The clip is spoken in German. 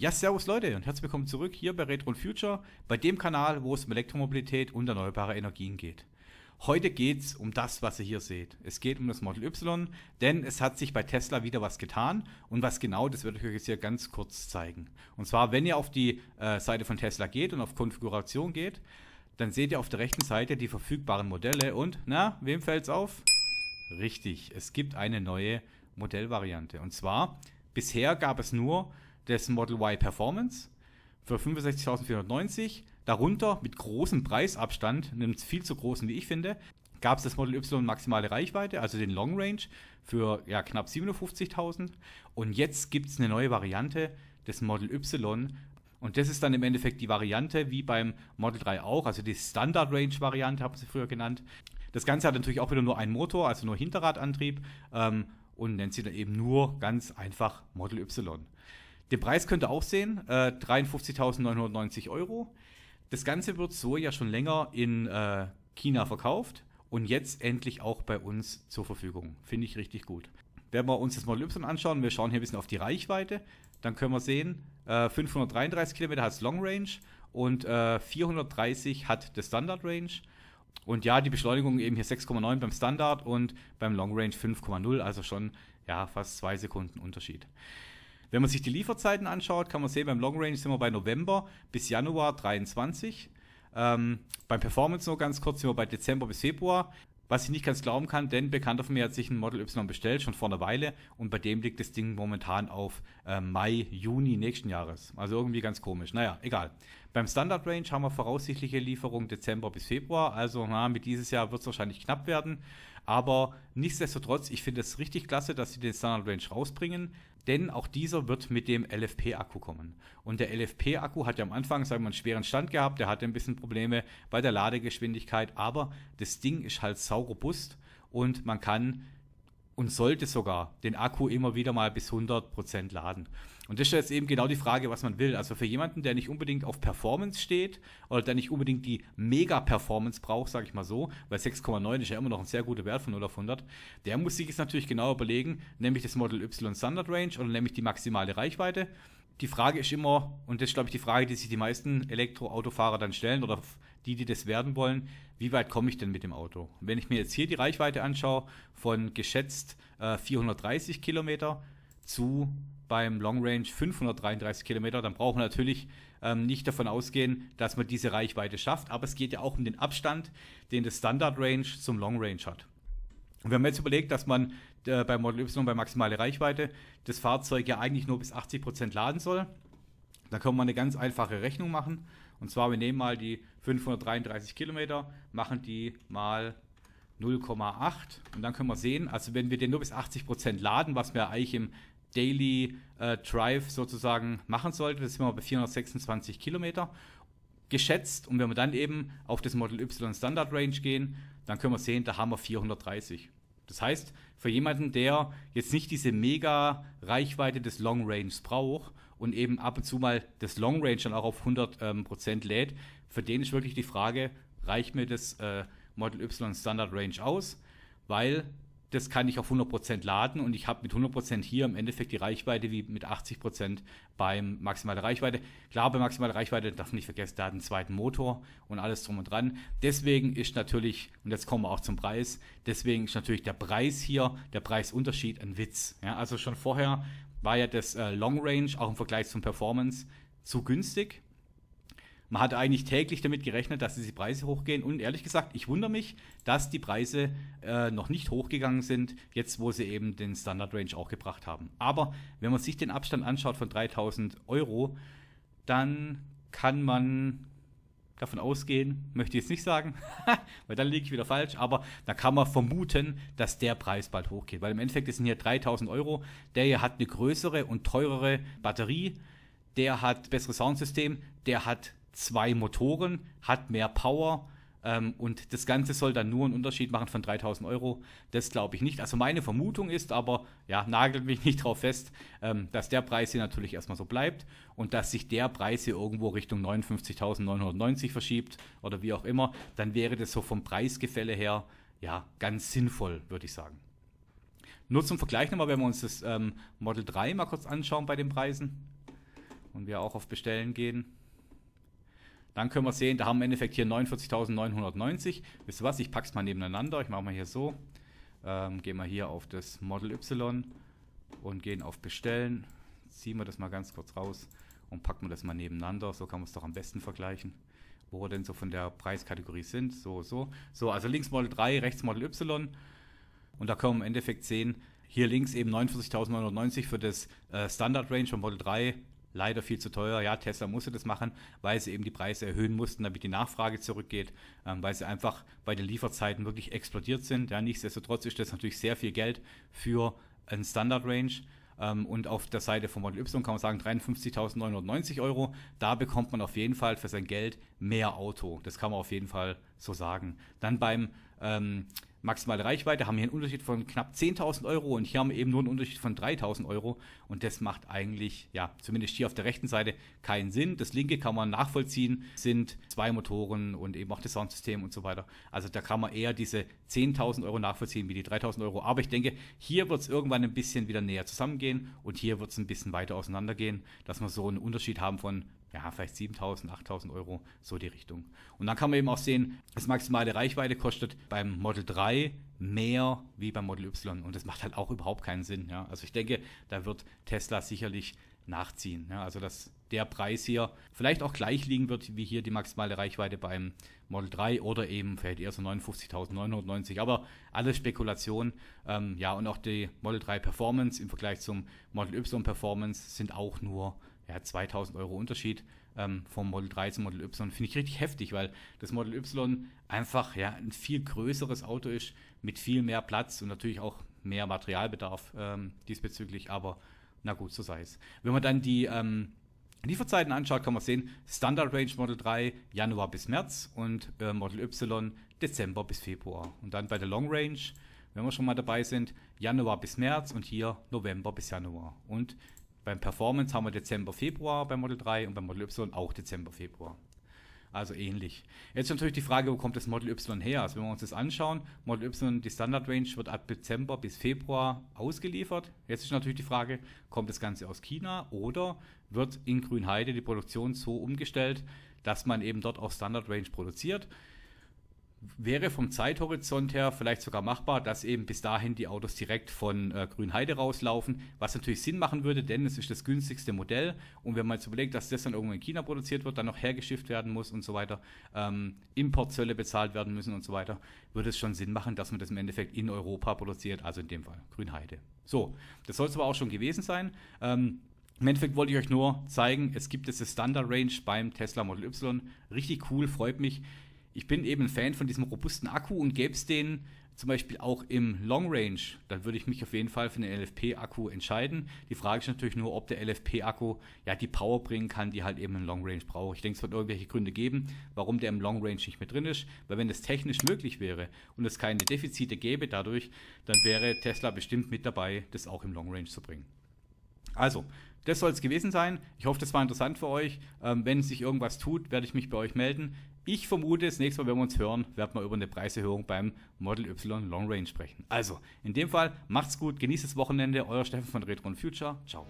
Ja, servus Leute und herzlich willkommen zurück hier bei Retro und Future, bei dem Kanal, wo es um Elektromobilität und erneuerbare Energien geht. Heute geht es um das, was ihr hier seht. Es geht um das Model Y, denn es hat sich bei Tesla wieder was getan und was genau, das werde ich euch jetzt hier ganz kurz zeigen. Und zwar, wenn ihr auf die äh, Seite von Tesla geht und auf Konfiguration geht, dann seht ihr auf der rechten Seite die verfügbaren Modelle und, na, wem fällt es auf? Richtig, es gibt eine neue Modellvariante. Und zwar, bisher gab es nur des Model Y Performance für 65.490. Darunter mit großem Preisabstand, nimmt viel zu großen, wie ich finde, gab es das Model Y maximale Reichweite, also den Long Range, für ja, knapp 57.000. Und jetzt gibt es eine neue Variante des Model Y. Und das ist dann im Endeffekt die Variante, wie beim Model 3 auch, also die Standard Range Variante, haben sie früher genannt. Das Ganze hat natürlich auch wieder nur einen Motor, also nur Hinterradantrieb ähm, und nennt sie dann eben nur ganz einfach Model Y. Den Preis könnt ihr auch sehen, äh, 53.990 Euro. Das Ganze wird so ja schon länger in äh, China verkauft und jetzt endlich auch bei uns zur Verfügung. Finde ich richtig gut. Wenn wir uns das Model Y anschauen, wir schauen hier ein bisschen auf die Reichweite, dann können wir sehen, äh, 533 Kilometer hat es Long Range und äh, 430 hat das Standard Range. Und ja, die Beschleunigung eben hier 6,9 beim Standard und beim Long Range 5,0, also schon ja, fast zwei Sekunden Unterschied. Wenn man sich die Lieferzeiten anschaut, kann man sehen, beim Long Range sind wir bei November bis Januar 23. Ähm, beim Performance nur ganz kurz sind wir bei Dezember bis Februar. Was ich nicht ganz glauben kann, denn bekannter von mir hat sich ein Model Y bestellt, schon vor einer Weile, und bei dem liegt das Ding momentan auf äh, Mai, Juni nächsten Jahres. Also irgendwie ganz komisch. Naja, egal. Beim Standard Range haben wir voraussichtliche Lieferungen Dezember bis Februar, also na, mit dieses Jahr wird es wahrscheinlich knapp werden. Aber nichtsdestotrotz, ich finde es richtig klasse, dass sie den Standard Range rausbringen, denn auch dieser wird mit dem LFP-Akku kommen. Und der LFP-Akku hat ja am Anfang, sagen wir mal, einen schweren Stand gehabt, der hatte ein bisschen Probleme bei der Ladegeschwindigkeit, aber das Ding ist halt saurobust und man kann und sollte sogar den Akku immer wieder mal bis 100% Prozent laden. Und das ist jetzt eben genau die Frage, was man will. Also für jemanden, der nicht unbedingt auf Performance steht oder der nicht unbedingt die Mega-Performance braucht, sage ich mal so, weil 6,9 ist ja immer noch ein sehr guter Wert von 0 auf 100, der muss sich jetzt natürlich genau überlegen, nämlich das Model Y Standard Range oder nämlich die maximale Reichweite die Frage ist immer, und das ist, glaube ich, die Frage, die sich die meisten Elektroautofahrer dann stellen oder die, die das werden wollen, wie weit komme ich denn mit dem Auto? Wenn ich mir jetzt hier die Reichweite anschaue, von geschätzt äh, 430 Kilometer zu beim Long Range 533 Kilometer, dann brauchen wir natürlich ähm, nicht davon ausgehen, dass man diese Reichweite schafft. Aber es geht ja auch um den Abstand, den das Standard Range zum Long Range hat. Und wir haben jetzt überlegt, dass man äh, bei Model Y bei maximale Reichweite das Fahrzeug ja eigentlich nur bis 80% Prozent laden soll. Da können wir eine ganz einfache Rechnung machen. Und zwar, wir nehmen mal die 533 Kilometer, machen die mal 0,8 und dann können wir sehen, also wenn wir den nur bis 80% Prozent laden, was wir eigentlich im Daily äh, Drive sozusagen machen sollten, das sind wir bei 426 Kilometer geschätzt. Und wenn wir dann eben auf das Model Y Standard Range gehen, dann können wir sehen, da haben wir 430. Das heißt, für jemanden, der jetzt nicht diese mega Reichweite des Long Range braucht und eben ab und zu mal das Long Range dann auch auf 100% ähm, lädt, für den ist wirklich die Frage, reicht mir das äh, Model Y Standard Range aus? Weil das kann ich auf 100% laden und ich habe mit 100% hier im Endeffekt die Reichweite wie mit 80% beim maximale Reichweite. Klar, bei maximaler Reichweite darf man nicht vergessen, da hat einen zweiten Motor und alles drum und dran. Deswegen ist natürlich, und jetzt kommen wir auch zum Preis, deswegen ist natürlich der Preis hier, der Preisunterschied ein Witz. Ja, also schon vorher war ja das äh, Long Range auch im Vergleich zum Performance zu günstig. Man hat eigentlich täglich damit gerechnet, dass diese Preise hochgehen. Und ehrlich gesagt, ich wundere mich, dass die Preise äh, noch nicht hochgegangen sind, jetzt wo sie eben den Standard Range auch gebracht haben. Aber wenn man sich den Abstand anschaut von 3000 Euro, dann kann man davon ausgehen, möchte ich jetzt nicht sagen, weil dann liege ich wieder falsch, aber da kann man vermuten, dass der Preis bald hochgeht, weil im Endeffekt sind hier 3000 Euro, der hier hat eine größere und teurere Batterie, der hat besseres Soundsystem, der hat zwei Motoren, hat mehr Power ähm, und das Ganze soll dann nur einen Unterschied machen von 3000 Euro. Das glaube ich nicht. Also meine Vermutung ist aber, ja, nagelt mich nicht darauf fest, ähm, dass der Preis hier natürlich erstmal so bleibt und dass sich der Preis hier irgendwo Richtung 59.990 verschiebt oder wie auch immer, dann wäre das so vom Preisgefälle her ja ganz sinnvoll, würde ich sagen. Nur zum Vergleich nochmal, wenn wir uns das ähm, Model 3 mal kurz anschauen bei den Preisen und wir auch auf Bestellen gehen dann können wir sehen, da haben wir im Endeffekt hier 49.990. Wisst ihr was, ich packe es mal nebeneinander. Ich mache mal hier so. Ähm, gehen wir hier auf das Model Y und gehen auf Bestellen. Ziehen wir das mal ganz kurz raus und packen wir das mal nebeneinander. So kann man es doch am besten vergleichen, wo wir denn so von der Preiskategorie sind. So, so. So, also links Model 3, rechts Model Y. Und da können wir im Endeffekt sehen, hier links eben 49.990 für das äh, Standard Range von Model 3, leider viel zu teuer. Ja, Tesla musste das machen, weil sie eben die Preise erhöhen mussten, damit die Nachfrage zurückgeht, ähm, weil sie einfach bei den Lieferzeiten wirklich explodiert sind. Ja, nichtsdestotrotz ist das natürlich sehr viel Geld für ein Standard Range. Ähm, und auf der Seite von Model Y kann man sagen 53.990 Euro. Da bekommt man auf jeden Fall für sein Geld mehr Auto. Das kann man auf jeden Fall so sagen. Dann beim ähm, maximale Reichweite, haben hier einen Unterschied von knapp 10.000 Euro und hier haben wir eben nur einen Unterschied von 3.000 Euro und das macht eigentlich, ja, zumindest hier auf der rechten Seite keinen Sinn. Das linke kann man nachvollziehen, sind zwei Motoren und eben auch das Soundsystem und so weiter. Also da kann man eher diese 10.000 Euro nachvollziehen wie die 3.000 Euro, aber ich denke, hier wird es irgendwann ein bisschen wieder näher zusammengehen und hier wird es ein bisschen weiter auseinandergehen, dass wir so einen Unterschied haben von ja, vielleicht 7000, 8000 Euro, so die Richtung. Und dann kann man eben auch sehen, das maximale Reichweite kostet beim Model 3 mehr wie beim Model Y. Und das macht halt auch überhaupt keinen Sinn. Ja. Also ich denke, da wird Tesla sicherlich nachziehen. Ja. Also dass der Preis hier vielleicht auch gleich liegen wird wie hier die maximale Reichweite beim Model 3 oder eben vielleicht eher so 59.990. Aber alles Spekulation. Ähm, ja, und auch die Model 3 Performance im Vergleich zum Model Y Performance sind auch nur ja, 2000 Euro Unterschied ähm, vom Model 3 zum Model Y. Finde ich richtig heftig, weil das Model Y einfach ja, ein viel größeres Auto ist, mit viel mehr Platz und natürlich auch mehr Materialbedarf ähm, diesbezüglich. Aber na gut, so sei es. Wenn man dann die ähm, Lieferzeiten anschaut, kann man sehen, Standard Range Model 3 Januar bis März und äh, Model Y Dezember bis Februar. Und dann bei der Long Range, wenn wir schon mal dabei sind, Januar bis März und hier November bis Januar. Und beim Performance haben wir Dezember, Februar bei Model 3 und beim Model Y auch Dezember, Februar. Also ähnlich. Jetzt ist natürlich die Frage, wo kommt das Model Y her? Also wenn wir uns das anschauen, Model Y, die Standard Range wird ab Dezember bis Februar ausgeliefert. Jetzt ist natürlich die Frage, kommt das Ganze aus China oder wird in Grünheide die Produktion so umgestellt, dass man eben dort auch Standard Range produziert? wäre vom Zeithorizont her vielleicht sogar machbar, dass eben bis dahin die Autos direkt von äh, Grünheide rauslaufen, was natürlich Sinn machen würde, denn es ist das günstigste Modell und wenn man jetzt überlegt, dass das dann irgendwo in China produziert wird, dann noch hergeschifft werden muss und so weiter, ähm, Importzölle bezahlt werden müssen und so weiter, würde es schon Sinn machen, dass man das im Endeffekt in Europa produziert, also in dem Fall Grünheide. So, das soll es aber auch schon gewesen sein. Ähm, im Endeffekt wollte ich euch nur zeigen, es gibt jetzt das Standard Range beim Tesla Model Y. Richtig cool, freut mich ich bin eben ein Fan von diesem robusten Akku und gäbe es den zum Beispiel auch im Long Range, dann würde ich mich auf jeden Fall für den LFP-Akku entscheiden. Die Frage ist natürlich nur, ob der LFP-Akku ja die Power bringen kann, die halt eben im Long Range braucht. Ich denke, es wird irgendwelche Gründe geben, warum der im Long Range nicht mehr drin ist, weil wenn das technisch möglich wäre und es keine Defizite gäbe dadurch, dann wäre Tesla bestimmt mit dabei, das auch im Long Range zu bringen. Also, das soll es gewesen sein. Ich hoffe, das war interessant für euch. Ähm, wenn sich irgendwas tut, werde ich mich bei euch melden. Ich vermute, das nächste Mal, wenn wir uns hören, werden wir über eine Preiserhöhung beim Model Y Long Range sprechen. Also, in dem Fall, macht's gut, genießt das Wochenende. Euer Steffen von Retro Future. Ciao.